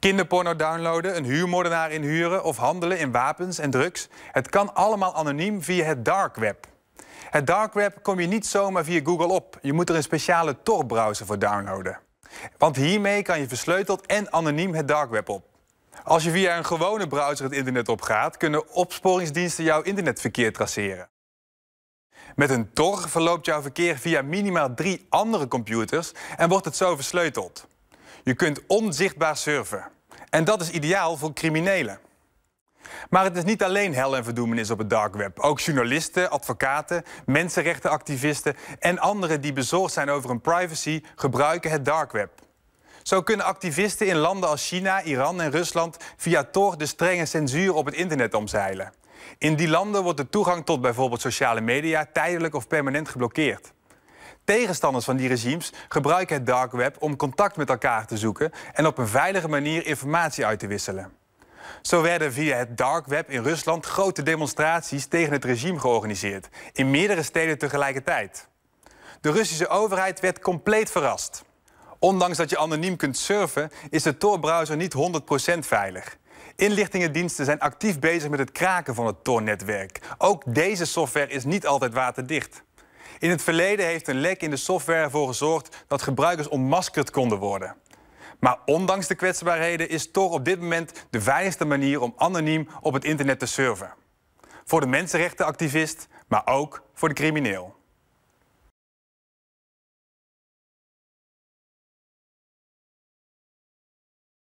Kinderporno downloaden, een huurmoordenaar inhuren of handelen in wapens en drugs. Het kan allemaal anoniem via het dark web. Het dark web kom je niet zomaar via Google op. Je moet er een speciale Tor-browser voor downloaden. Want hiermee kan je versleuteld en anoniem het dark web op. Als je via een gewone browser het internet opgaat, kunnen opsporingsdiensten jouw internetverkeer traceren. Met een Tor verloopt jouw verkeer via minimaal drie andere computers en wordt het zo versleuteld. Je kunt onzichtbaar surfen. En dat is ideaal voor criminelen. Maar het is niet alleen hel en verdoemenis op het dark web. Ook journalisten, advocaten, mensenrechtenactivisten en anderen die bezorgd zijn over hun privacy gebruiken het dark web. Zo kunnen activisten in landen als China, Iran en Rusland via Tor de strenge censuur op het internet omzeilen. In die landen wordt de toegang tot bijvoorbeeld sociale media tijdelijk of permanent geblokkeerd tegenstanders van die regimes gebruiken het dark web om contact met elkaar te zoeken en op een veilige manier informatie uit te wisselen. Zo werden via het dark web in Rusland grote demonstraties tegen het regime georganiseerd, in meerdere steden tegelijkertijd. De Russische overheid werd compleet verrast. Ondanks dat je anoniem kunt surfen, is de Tor-browser niet 100% veilig. Inlichtingendiensten zijn actief bezig met het kraken van het Tor-netwerk. Ook deze software is niet altijd waterdicht. In het verleden heeft een lek in de software ervoor gezorgd dat gebruikers ontmaskerd konden worden. Maar ondanks de kwetsbaarheden is toch op dit moment de veiligste manier om anoniem op het internet te surfen. Voor de mensenrechtenactivist, maar ook voor de crimineel.